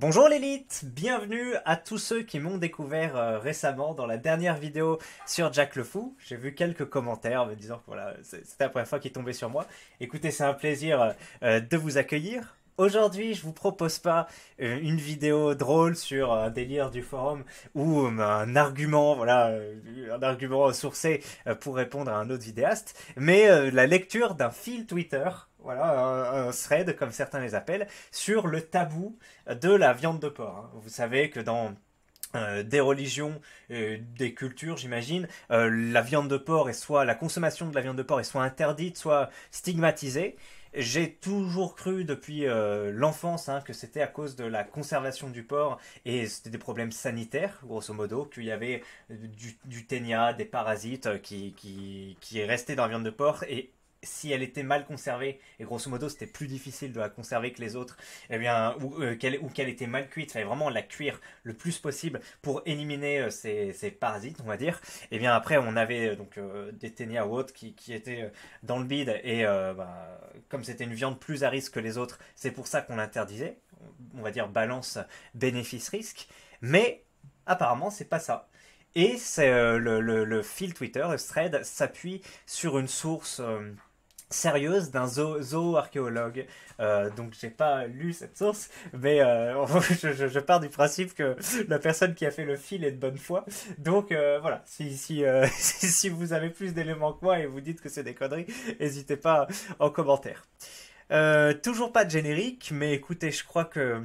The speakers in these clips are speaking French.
Bonjour l'élite, bienvenue à tous ceux qui m'ont découvert euh, récemment dans la dernière vidéo sur Jack le Fou. J'ai vu quelques commentaires me disant que voilà, c'était la première fois qu'il tombait sur moi. Écoutez, c'est un plaisir euh, euh, de vous accueillir. Aujourd'hui, je vous propose pas une vidéo drôle sur un délire du forum ou un argument, voilà, un argument sourcé pour répondre à un autre vidéaste, mais la lecture d'un fil Twitter voilà, un euh, euh, thread, comme certains les appellent, sur le tabou de la viande de porc. Hein. Vous savez que dans euh, des religions, des cultures, j'imagine, la viande de porc est soit la consommation de la viande de porc est soit interdite, soit stigmatisée. J'ai toujours cru depuis l'enfance hein, que c'était à cause de la conservation du porc et c'était des problèmes sanitaires, grosso modo, qu'il y avait du, ténia, des parasites qui, qui, qui restaient dans la viande de porc et si elle était mal conservée, et grosso modo c'était plus difficile de la conserver que les autres, et eh bien, euh, ou qu'elle était mal cuite, fallait vraiment la cuire le plus possible pour éliminer euh, ces, parasites, on va dire. Et eh bien après on avait euh, donc des ténia ou autres qui, qui, étaient dans le bide, et bah, comme c'était une viande plus à risque que les autres, c'est pour ça qu'on l'interdisait. On va dire balance bénéfice-risque, mais apparemment c'est pas ça. Et le, le, le, fil Twitter, le thread, s'appuie sur une source sérieuse d'un zoo-archéologue. Euh, donc j'ai pas lu cette source, mais euh, je, pars du principe que la personne qui a fait le fil est de bonne foi. Donc euh, voilà, si, si, si vous avez plus d'éléments que moi et vous dites que c'est des conneries, n'hésitez pas en commentaire. toujours pas de générique, mais écoutez, je crois que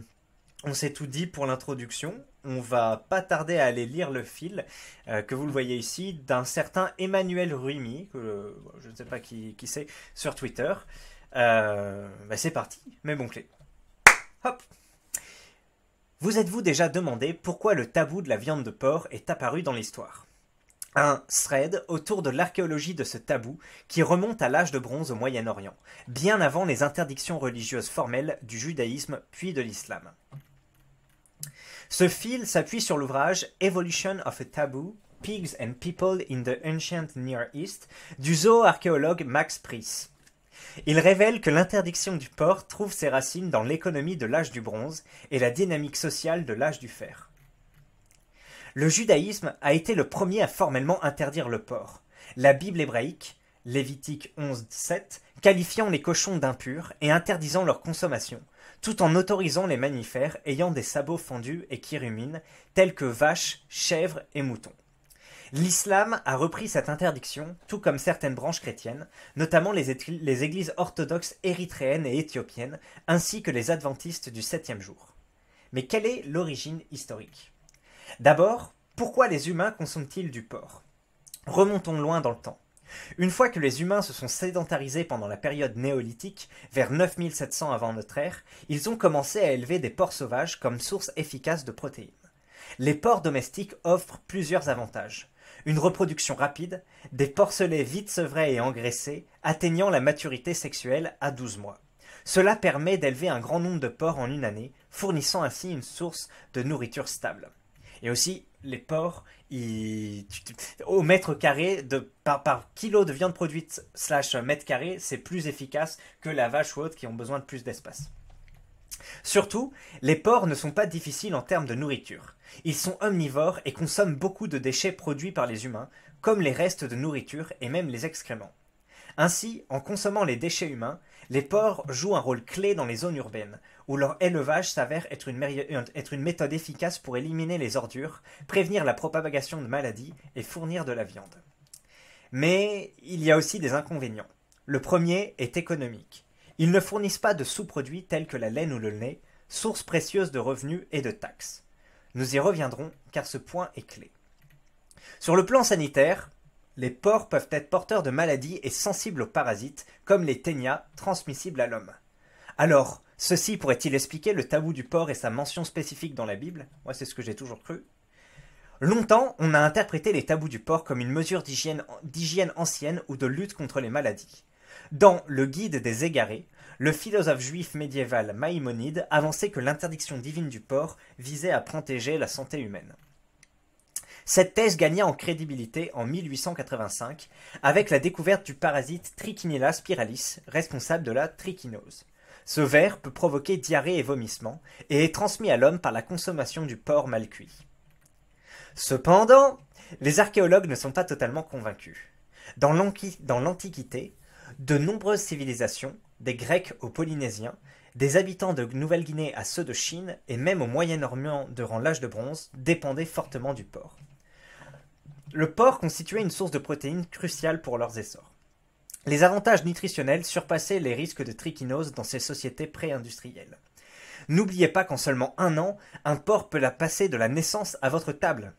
on s'est tout dit pour l'introduction on va pas tarder à aller lire le fil euh, que vous le voyez ici d'un certain Emmanuel Rumi, euh, je ne sais pas qui, c'est, sur Twitter. Euh, bah, c'est parti, mais bon clés. Hop Vous êtes-vous déjà demandé pourquoi le tabou de la viande de porc est apparu dans l'histoire un thread autour de l'archéologie de ce tabou qui remonte à l'âge de bronze au Moyen-Orient, bien avant les interdictions religieuses formelles du judaïsme puis de l'islam. Ce fil s'appuie sur l'ouvrage Evolution of a Taboo, Pigs and People in the Ancient Near East du zooarchéologue Max Price. Il révèle que l'interdiction du porc trouve ses racines dans l'économie de l'âge du bronze et la dynamique sociale de l'âge du fer. Le judaïsme a été le premier à formellement interdire le porc. La Bible hébraïque, Lévitique 11.7, qualifiant les cochons d'impurs et interdisant leur consommation, tout en autorisant les mammifères ayant des sabots fendus et qui ruminent, tels que vaches, chèvres et moutons. L'islam a repris cette interdiction, tout comme certaines branches chrétiennes, notamment les, les églises orthodoxes érythréennes et éthiopiennes, ainsi que les adventistes du septième jour. Mais quelle est l'origine historique D'abord, pourquoi les humains consomment-ils du porc Remontons loin dans le temps. Une fois que les humains se sont sédentarisés pendant la période néolithique, vers 9700 avant notre ère, ils ont commencé à élever des porcs sauvages comme source efficace de protéines. Les porcs domestiques offrent plusieurs avantages. Une reproduction rapide, des porcelets vite sevrés et engraissés, atteignant la maturité sexuelle à 12 mois. Cela permet d'élever un grand nombre de porcs en une année, fournissant ainsi une source de nourriture stable. Et aussi les porcs, au mètre carré, de, par, kilo de viande produite slash mètre carré, c'est plus efficace que la vache ou autre qui ont besoin de plus d'espace. Surtout, les porcs ne sont pas difficiles en termes de nourriture. Ils sont omnivores et consomment beaucoup de déchets produits par les humains, comme les restes de nourriture et même les excréments. Ainsi, en consommant les déchets humains, les porcs jouent un rôle clé dans les zones urbaines, où leur élevage s'avère euh, être, une, méthode efficace pour éliminer les ordures, prévenir la propagation de maladies et fournir de la viande. Mais il y a aussi des inconvénients. Le premier est économique. Ils ne fournissent pas de sous-produits tels que la laine ou le lait, source précieuse de revenus et de taxes. Nous y reviendrons car ce point est clé. Sur le plan sanitaire, les porcs peuvent être porteurs de maladies et sensibles aux parasites, comme les ténias, transmissibles à l'homme. Alors, Ceci pourrait-il expliquer le tabou du porc et sa mention spécifique dans la Bible Moi, c'est ce que j'ai toujours cru. Longtemps, on a interprété les tabous du porc comme une mesure d'hygiène ancienne ou de lutte contre les maladies. Dans Le Guide des égarés, le philosophe juif médiéval Maïmonide avançait que l'interdiction divine du porc visait à protéger la santé humaine. Cette thèse gagna en crédibilité en 1885 avec la découverte du parasite Trichinella spiralis, responsable de la trichinose. Ce ver peut provoquer diarrhée et vomissements, et est transmis à l'homme par la consommation du porc mal cuit. Cependant, les archéologues ne sont pas totalement convaincus. Dans l'Antiquité, de nombreuses civilisations, des Grecs aux Polynésiens, des habitants de Nouvelle-Guinée à ceux de Chine et même au Moyen-Orient durant l'âge de bronze dépendaient fortement du porc. Le porc constituait une source de protéines cruciale pour leurs essors. Les avantages nutritionnels surpassaient les risques de trichinose dans ces sociétés pré-industrielles. N'oubliez pas qu'en seulement un an, un porc peut la passer de la naissance à votre table.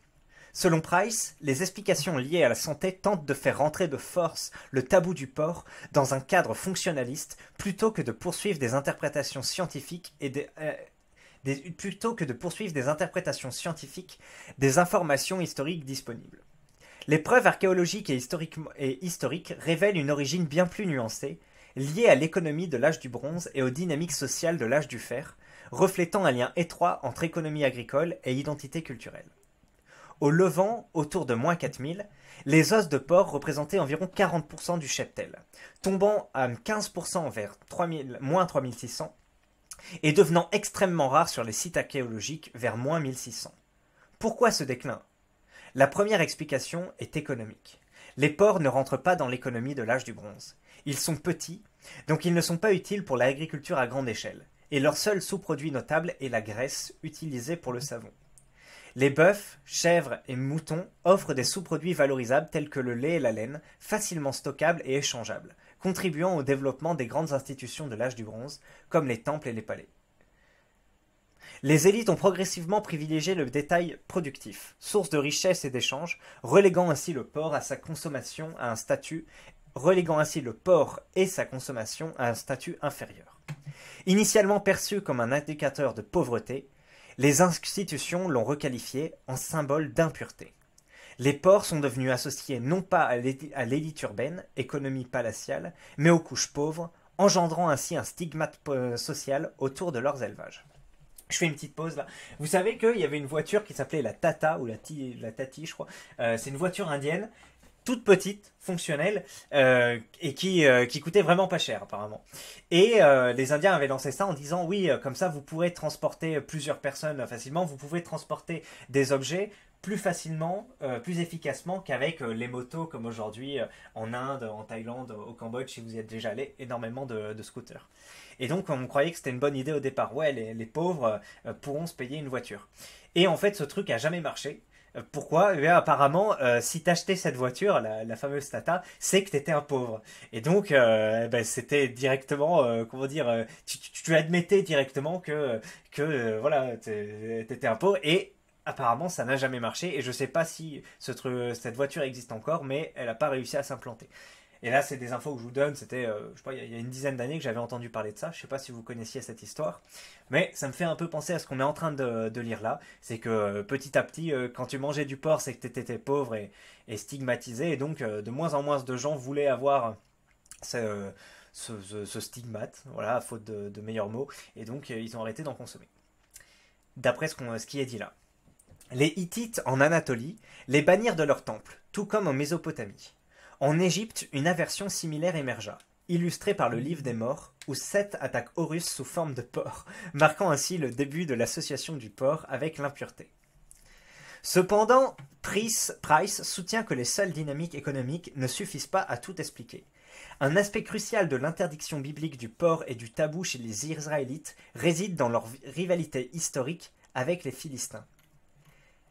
Selon Price, les explications liées à la santé tentent de faire rentrer de force le tabou du porc dans un cadre fonctionnaliste plutôt que de poursuivre des interprétations scientifiques et euh, plutôt que de poursuivre des interprétations scientifiques des informations historiques disponibles. Les preuves archéologiques et historiques, révèlent une origine bien plus nuancée, liée à l'économie de l'âge du bronze et aux dynamiques sociales de l'âge du fer, reflétant un lien étroit entre économie agricole et identité culturelle. Au Levant, autour de moins 4000, les os de porc représentaient environ 40% du cheptel, tombant à 15% vers moins 3600 et devenant extrêmement rares sur les sites archéologiques vers moins 1600. Pourquoi ce déclin la première explication est économique. Les porcs ne rentrent pas dans l'économie de l'âge du bronze. Ils sont petits, donc ils ne sont pas utiles pour l'agriculture à grande échelle, et leur seul sous-produit notable est la graisse utilisée pour le savon. Les bœufs, chèvres et moutons offrent des sous-produits valorisables tels que le lait et la laine, facilement stockables et échangeables, contribuant au développement des grandes institutions de l'âge du bronze, comme les temples et les palais. Les élites ont progressivement privilégié le détail productif, source de richesse et d'échanges, reléguant ainsi le porc à sa consommation à un statut reléguant ainsi le port et sa consommation à un statut inférieur. Initialement perçu comme un indicateur de pauvreté, les institutions l'ont requalifié en symbole d'impureté. Les porcs sont devenus associés non pas à l'élite urbaine, économie palatiale, mais aux couches pauvres, engendrant ainsi un stigmate euh, social autour de leurs élevages. Je fais une petite pause là. Vous savez qu'il y avait une voiture qui s'appelait la Tata ou la, Tati, je crois. Euh, c'est une voiture indienne, toute petite, fonctionnelle, euh, et qui, euh, qui coûtait vraiment pas cher apparemment. Et les Indiens avaient lancé ça en disant oui, comme ça vous pourrez transporter plusieurs personnes facilement, vous pouvez transporter des objets plus facilement, euh, plus efficacement qu'avec euh, les motos comme aujourd'hui euh, en Inde, en Thaïlande, au Cambodge, si vous y êtes déjà allé, énormément de, scooters. Et donc on croyait que c'était une bonne idée au départ. Ouais, les, pauvres pourront se payer une voiture. Et en fait, ce truc a jamais marché. Pourquoi eh bien, Apparemment, si t'achetais cette voiture, la, fameuse Tata, c'est que t'étais un pauvre. Et donc, eh ben, c'était directement, comment dire, tu, admettais directement que, que voilà, t'étais un pauvre. Et apparemment ça n'a jamais marché et je ne sais pas si cette voiture existe encore mais elle n'a pas réussi à s'implanter. Et là c'est des infos que je vous donne, c'était euh, je crois il y a une dizaine d'années que j'avais entendu parler de ça, je ne sais pas si vous connaissiez cette histoire, mais ça me fait un peu penser à ce qu'on est en train de, lire là, c'est que euh, petit à petit euh, quand tu mangeais du porc c'est que tu étais pauvre et, stigmatisé et donc de moins en moins de gens voulaient avoir ce, stigmate, voilà, à faute de, meilleurs mots, et donc ils ont arrêté d'en consommer. D'après ce, ce qui est dit là les Hittites en Anatolie les bannirent de leur temple, tout comme en Mésopotamie. En Égypte, une aversion similaire émergea, illustrée par le livre des morts, où Seth attaque Horus sous forme de porc, marquant ainsi le début de l'association du porc avec l'impureté. Cependant, Price, Price soutient que les seules dynamiques économiques ne suffisent pas à tout expliquer. Un aspect crucial de l'interdiction biblique du porc et du tabou chez les Israélites réside dans leur rivalité historique avec les Philistins.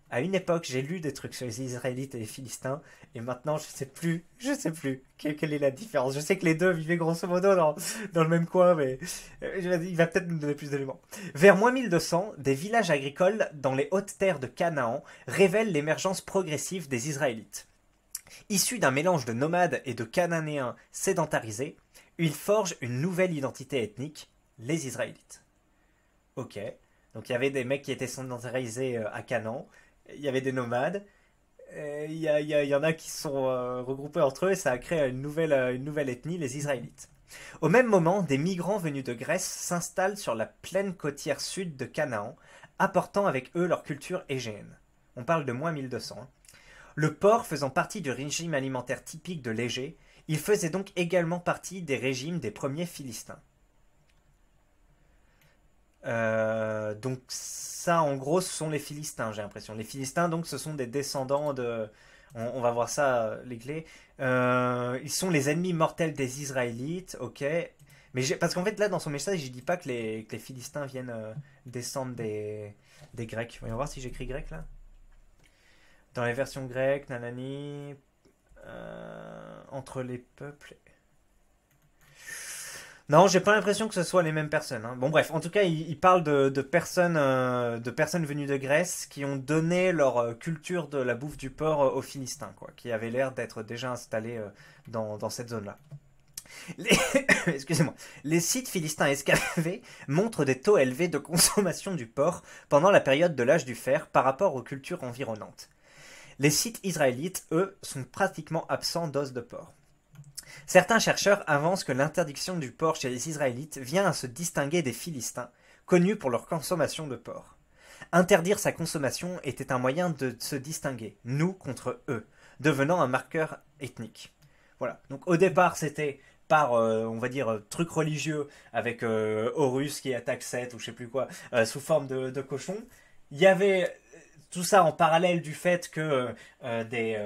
À une époque, j'ai lu des trucs sur les Israélites et les Philistins, et maintenant, je sais plus, je sais plus quelle, est la différence. Je sais que les deux vivaient grosso modo dans, le même coin, mais euh, il va peut-être nous donner plus d'éléments. Vers moins 1200, des villages agricoles dans les hautes terres de Canaan révèlent l'émergence progressive des Israélites. Issus d'un mélange de nomades et de cananéens sédentarisés, ils forgent une nouvelle identité ethnique, les Israélites. Ok, donc il y avait des mecs qui étaient sédentarisés euh, à Canaan, il y avait des nomades. Euh, il y, y en a qui sont euh, regroupés entre eux et ça a créé une nouvelle, euh, une nouvelle ethnie, les Israélites. Au même moment, des migrants venus de Grèce s'installent sur la plaine côtière sud de Canaan, apportant avec eux leur culture égéenne. On parle de moins 1200. Hein. Le porc faisant partie du régime alimentaire typique de l'Égée, il faisait donc également partie des régimes des premiers Philistins. Euh, donc ça, en gros, ce sont les Philistins, j'ai l'impression. Les Philistins, donc, ce sont des descendants de... On, va voir ça, euh, les clés. Euh, ils sont les ennemis mortels des Israélites, ok. Mais parce qu'en fait, là, dans son message, il dit pas que les, Philistins viennent descendre des, des Grecs. Voyons voir si j'écris grec, là. Dans les versions grecques, nanani... entre les peuples non, j'ai pas l'impression que ce soit les mêmes personnes. Hein. Bon, bref, en tout cas, il, parle de, personnes, euh, de personnes venues de Grèce qui ont donné leur euh, culture de la bouffe du porc euh, aux Philistins, quoi, qui avaient l'air d'être déjà installés dans, cette zone-là. Excusez-moi. Les sites philistins excavés montrent des taux élevés de consommation du porc pendant la période de l'âge du fer par rapport aux cultures environnantes. Les sites israélites, eux, sont pratiquement absents d'os de porc. Certains chercheurs avancent que l'interdiction du porc chez les Israélites vient à se distinguer des Philistins, connus pour leur consommation de porc. Interdire sa consommation était un moyen de se distinguer, nous contre eux, devenant un marqueur ethnique. Voilà. Donc au départ, c'était par, euh, on va dire, euh, truc religieux, avec euh, Horus qui attaque Seth ou je sais plus quoi, sous forme de cochon. Il y avait tout ça en parallèle du fait que des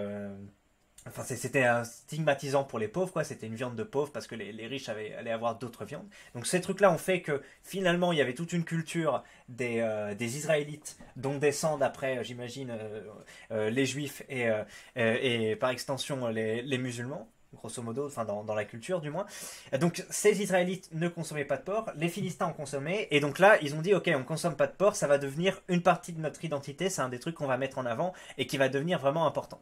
Enfin, c'était stigmatisant pour les pauvres, quoi. C'était une viande de pauvres parce que les, riches avaient, allaient avoir d'autres viandes. Donc, ces trucs-là ont fait que finalement, il y avait toute une culture des, euh, Israélites, dont descendent après, euh, j'imagine, euh, les Juifs et, par extension les musulmans, grosso modo, enfin dans, la culture du moins. Donc ces Israélites ne consommaient pas de porc, les Philistins en consommaient, et donc là ils ont dit ok on consomme pas de porc, ça va devenir une partie de notre identité, c'est un des trucs qu'on va mettre en avant et qui va devenir vraiment important.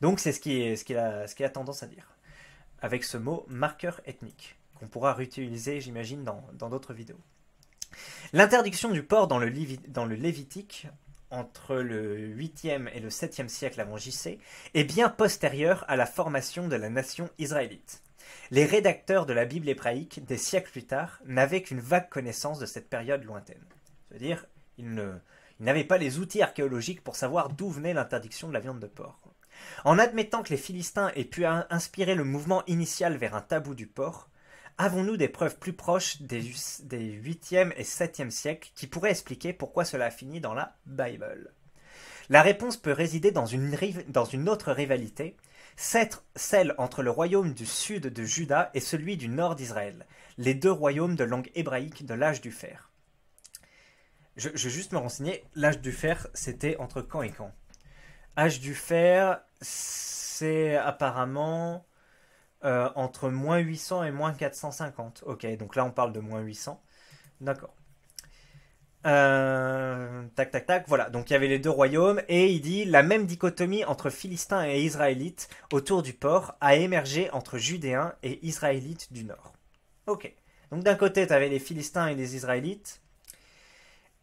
Donc c'est ce qui ce qu'il a, ce a tendance à dire avec ce mot marqueur ethnique qu'on pourra réutiliser j'imagine dans, d'autres vidéos. L'interdiction du porc dans le, dans le Lévitique entre le 8e et le 7e siècle avant JC est bien postérieure à la formation de la nation israélite. Les rédacteurs de la Bible hébraïque des siècles plus tard n'avaient qu'une vague connaissance de cette période lointaine. C'est-à-dire, ils n'avaient pas les outils archéologiques pour savoir d'où venait l'interdiction de la viande de porc. En admettant que les Philistins aient pu inspirer le mouvement initial vers un tabou du porc, Avons-nous des preuves plus proches des, 8e et 7e siècles qui pourraient expliquer pourquoi cela a fini dans la Bible La réponse peut résider dans une, autre rivalité, celle entre le royaume du sud de Juda et celui du nord d'Israël, les deux royaumes de langue hébraïque de l'âge du fer. Je, je, vais juste me renseigner, l'âge du fer, c'était entre quand et quand Âge du fer, c'est apparemment euh, entre moins 800 et moins 450. Ok, donc là on parle de moins 800. D'accord. Euh, tac, tac, tac. Voilà, donc il y avait les deux royaumes et il dit la même dichotomie entre Philistins et Israélites autour du port a émergé entre Judéens et Israélites du Nord. Ok. Donc d'un côté, tu avais les Philistins et les Israélites.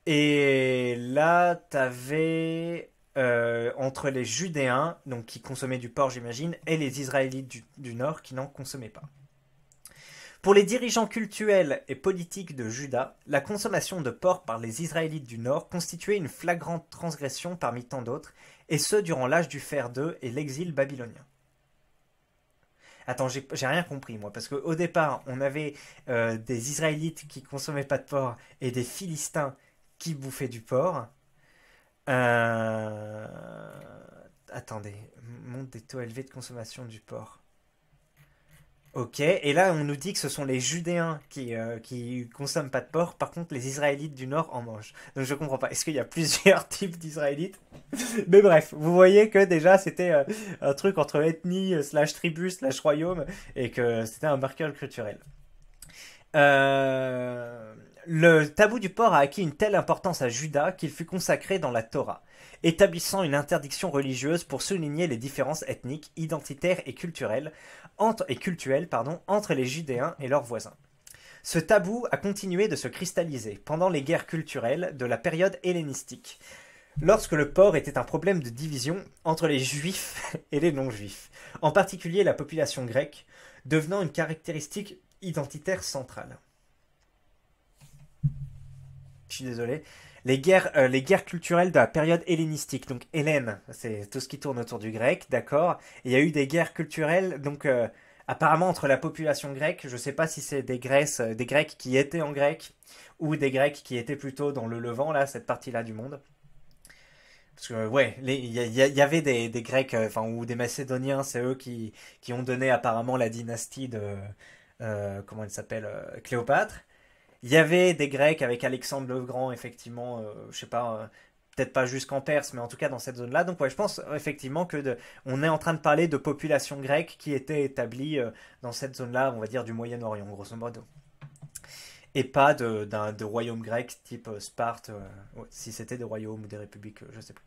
Et là, tu avais euh, entre les Judéens, donc qui consommaient du porc, j'imagine, et les Israélites du, Nord qui n'en consommaient pas. Pour les dirigeants cultuels et politiques de Juda, la consommation de porc par les Israélites du Nord constituait une flagrante transgression parmi tant d'autres, et ce durant l'âge du fer 2 et l'exil babylonien. Attends, j'ai rien compris moi, parce qu'au départ, on avait euh, des Israélites qui consommaient pas de porc et des Philistins qui bouffaient du porc. Euh, attendez, monte des taux élevés de consommation du porc. Ok, et là on nous dit que ce sont les Judéens qui euh, qui consomment pas de porc, par contre les Israélites du Nord en mangent. Donc je comprends pas. Est-ce qu'il y a plusieurs types d'Israélites Mais bref, vous voyez que déjà c'était euh, un truc entre ethnie slash tribu slash royaume et que c'était un marqueur culturel. Euh... Le tabou du porc a acquis une telle importance à Juda qu'il fut consacré dans la Torah, établissant une interdiction religieuse pour souligner les différences ethniques, identitaires et culturelles entre, les Judéens et leurs voisins. Ce tabou a continué de se cristalliser pendant les guerres culturelles de la période hellénistique, lorsque le porc était un problème de division entre les juifs et les non-juifs, en particulier la population grecque, devenant une caractéristique identitaire centrale je suis désolé, les guerres, euh, les guerres culturelles de la période hellénistique. Donc Hélène, c'est tout ce qui tourne autour du grec, d'accord. Il y a eu des guerres culturelles, donc euh, apparemment entre la population grecque, je ne sais pas si c'est des, Grèces, euh, des Grecs qui étaient en grec ou des Grecs qui étaient plutôt dans le Levant, là, cette partie-là du monde. Parce que, ouais, il y, avait des, Grecs, enfin, ou des Macédoniens, c'est eux qui, qui, ont donné apparemment la dynastie de. comment elle s'appelle Cléopâtre. Il y avait des Grecs avec Alexandre le Grand, effectivement, euh, je sais pas, euh, peut-être pas jusqu'en Perse, mais en tout cas dans cette zone-là. Donc je pense effectivement que on est en train de parler de populations grecques qui étaient établies euh, dans cette zone-là, on va dire du Moyen-Orient, grosso modo. Et pas de, de royaume grec type Sparte, si c'était des royaumes ou des républiques, je sais plus.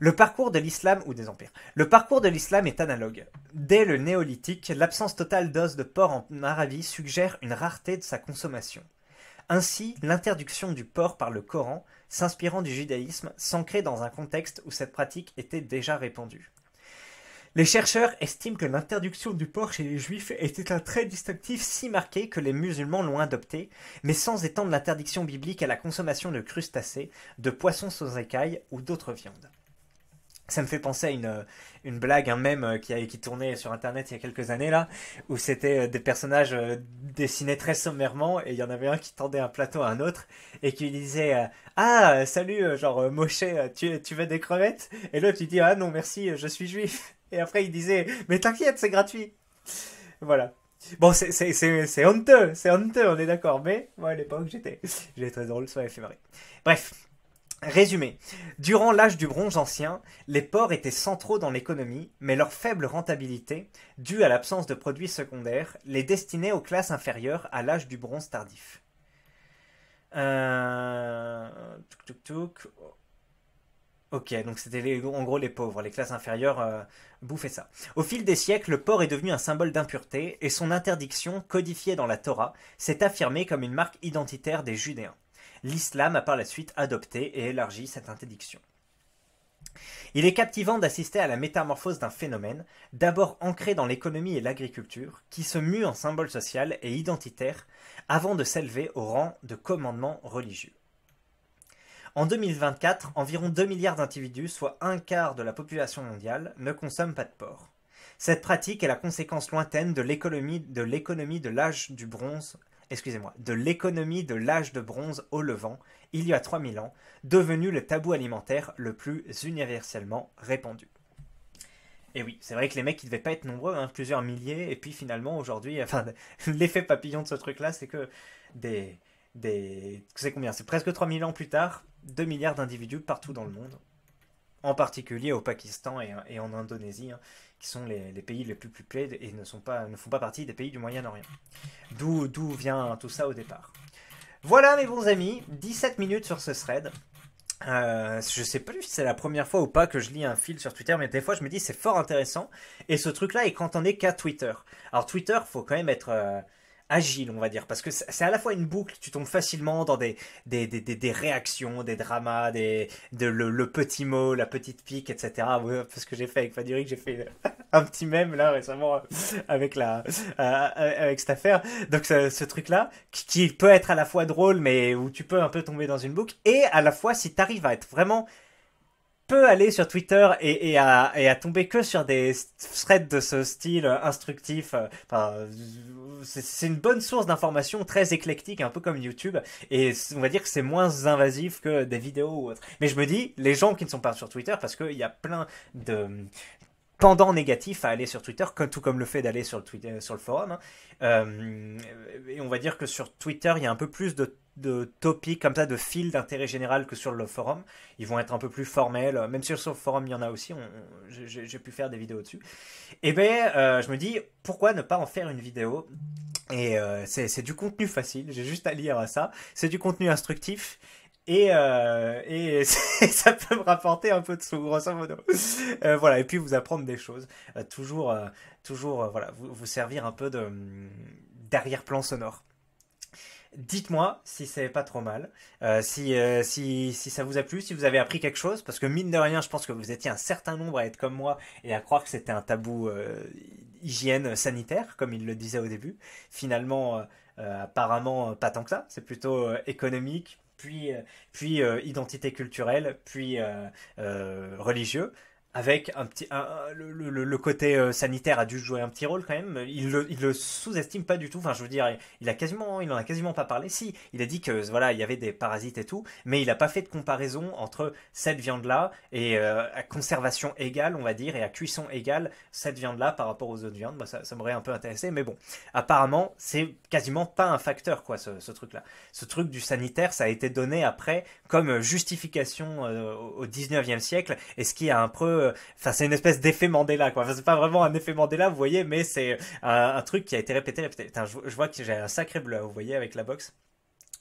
Le parcours de l'islam ou des empires. Le parcours de l'islam est analogue. Dès le néolithique, l'absence totale d'os de porc en Arabie suggère une rareté de sa consommation. Ainsi, l'interdiction du porc par le Coran, s'inspirant du judaïsme, s'ancrait dans un contexte où cette pratique était déjà répandue. Les chercheurs estiment que l'interdiction du porc chez les juifs était un trait distinctif si marqué que les musulmans l'ont adopté, mais sans étendre l'interdiction biblique à la consommation de crustacés, de poissons sans écailles ou d'autres viandes. Ça me fait penser à une, euh, une blague, un mème euh, qui, qui tournait sur internet il y a quelques années là, où c'était euh, des personnages dessinés très sommairement et il y en avait un qui tendait un plateau à un autre et qui disait Ah, salut, genre Moshe, tu, tu veux des crevettes Et l'autre il dit Ah non, merci, je suis juif. Et après il disait Mais t'inquiète, c'est gratuit. Voilà. Bon, c'est honteux, c'est honteux, on est d'accord, mais moi à l'époque j'étais très drôle sur éphéméride. Bref, Résumé. Durant l'âge du bronze ancien, les porcs étaient centraux dans l'économie, mais leur faible rentabilité, due à l'absence de produits secondaires, les destinait aux classes inférieures à l'âge du bronze tardif. Euh, ok, donc c'était en gros les pauvres, les classes inférieures euh, bouffaient ça. Au fil des siècles, le porc est devenu un symbole d'impureté et son interdiction, codifiée dans la Torah, s'est affirmée comme une marque identitaire des Judéens. L'islam a par la suite adopté et élargi cette interdiction. Il est captivant d'assister à la métamorphose d'un phénomène, d'abord ancré dans l'économie et l'agriculture, qui se mue en symbole social et identitaire avant de s'élever au rang de commandement religieux. En 2024, environ 2 milliards d'individus, soit un quart de la population mondiale, ne consomment pas de porc. Cette pratique est la conséquence lointaine de l'économie de l'âge du bronze excusez-moi, de l'économie de l'âge de bronze au Levant, il y a 3000 ans, devenu le tabou alimentaire le plus universellement répandu. Et oui, c'est vrai que les mecs, ils devaient pas être nombreux, hein, plusieurs milliers, et puis finalement, aujourd'hui, l'effet papillon de ce truc-là, c'est que des... des c'est combien C'est presque 3000 ans plus tard, 2 milliards d'individus partout dans le monde, en particulier au Pakistan et, en Indonésie. Hein, qui sont les, pays les plus peuplés et ne, sont pas, ne font pas partie des pays du Moyen-Orient. D'où vient tout ça au départ. Voilà mes bons amis, 17 minutes sur ce thread. Euh, je sais plus si c'est la première fois ou pas que je lis un fil sur Twitter, mais des fois je me dis c'est fort intéressant. Et ce truc-là est quand on est qu'à Twitter. Alors Twitter, faut quand même être, euh, agile, on va dire, parce que c'est à la fois une boucle, tu tombes facilement dans des, des, réactions, des dramas, des, le, petit mot, la petite pique, etc. parce que j'ai fait avec Faduric, j'ai fait un petit mème là récemment euh, avec, la, euh, euh, avec cette affaire. Donc ce, truc-là, qui, qui peut être à la fois drôle, mais où tu peux un peu tomber dans une boucle, et à la fois si tu arrives à être vraiment peut aller sur Twitter et, à, et à tomber que sur des threads de ce style instructif. Enfin, c'est une bonne source d'information très éclectique, un peu comme YouTube. Et on va dire que c'est moins invasif que des vidéos ou autre. Mais je me dis, les gens qui ne sont pas sur Twitter, parce qu'il y a plein de pendant négatifs à aller sur Twitter, tout comme le fait d'aller sur, le Twitter, euh, sur le forum. Hein. Euh, et on va dire que sur Twitter, il y a un peu plus de de topics comme ça, de fils d'intérêt général que sur le forum. Ils vont être un peu plus formels, même sur ce forum il y en a aussi, j'ai pu faire des vidéos dessus. Et eh bien euh, je me dis, pourquoi ne pas en faire une vidéo Et euh, c'est du contenu facile, j'ai juste à lire ça, c'est du contenu instructif. Et, euh, ça peut me rapporter un peu de sous, grosso modo. voilà, et puis vous apprendre des choses. toujours, toujours, voilà, vous, vous servir un peu de hum, d'arrière-plan sonore dites-moi si c'est pas trop mal, euh, si, euh, si, si, ça vous a plu, si vous avez appris quelque chose, parce que mine de rien, je pense que vous étiez un certain nombre à être comme moi et à croire que c'était un tabou euh, hygiène sanitaire, comme il le disait au début. Finalement, apparemment, pas tant que ça, c'est plutôt économique, puis, puis identité culturelle, puis religieux avec un petit le, côté euh, sanitaire a dû jouer un petit rôle quand même. Il le, le sous-estime pas du tout. Enfin, je veux dire, il a quasiment, il en a quasiment pas parlé. Si, il a dit que voilà, il y avait des parasites et tout, mais il n'a pas fait de comparaison entre cette viande-là et euh, à conservation égale, on va dire, et à cuisson égale cette viande-là par rapport aux autres viandes. Moi, bah, ça, ça m'aurait un peu intéressé, mais bon, apparemment, c'est quasiment pas un facteur quoi, ce, truc-là. Ce truc du sanitaire, ça a été donné après comme justification euh, au 19e siècle, et ce qui a un peu euh, enfin c'est une espèce d'effet Mandela quoi. c'est pas vraiment un effet Mandela, vous voyez, mais c'est euh, un, truc qui a été répété, je, vois que j'ai un sacré bleu, vous voyez, avec la box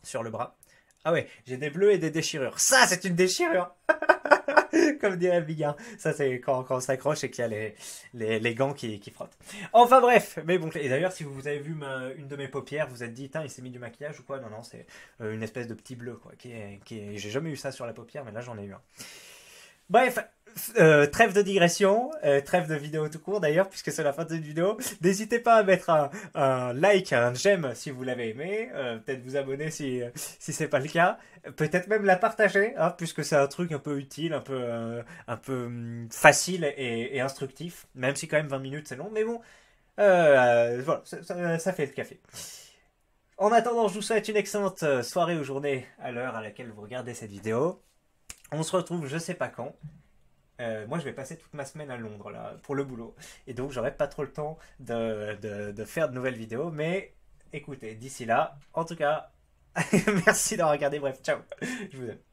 sur le bras. Ah ouais, j'ai des bleus et des déchirures. Ça, c'est une déchirure Comme dirait Bigard. Ça, c'est quand, on s'accroche et qu'il y a les, gants qui, frottent. Enfin bref, mais bon. Et d'ailleurs, si vous avez vu une de mes paupières, vous êtes dit, il s'est mis du maquillage ou quoi Non, non, c'est euh, une espèce de petit bleu, quoi. Qui, qui j'ai jamais eu ça sur la paupière, mais là, j'en ai eu un. Bref, euh, trêve de digression, euh, trêve de vidéo tout court d'ailleurs, puisque c'est la fin de cette vidéo. N'hésitez pas à mettre un, like, un j'aime si vous l'avez aimé, euh, peut-être vous abonner si, si c'est pas le cas, peut-être même la partager, hein, puisque c'est un truc un peu utile, un peu, un peu hum, facile et, instructif, même si quand même 20 minutes c'est long, mais bon, voilà, ça, ça, fait le café. En attendant, je vous souhaite une excellente soirée ou journée à l'heure à laquelle vous regardez cette vidéo. On se retrouve je sais pas quand. Euh, moi, je vais passer toute ma semaine à Londres là pour le boulot, et donc j'aurai pas trop le temps de, faire de nouvelles vidéos. Mais écoutez, d'ici là, en tout cas, merci d'avoir regardé. Bref, ciao, je vous aime.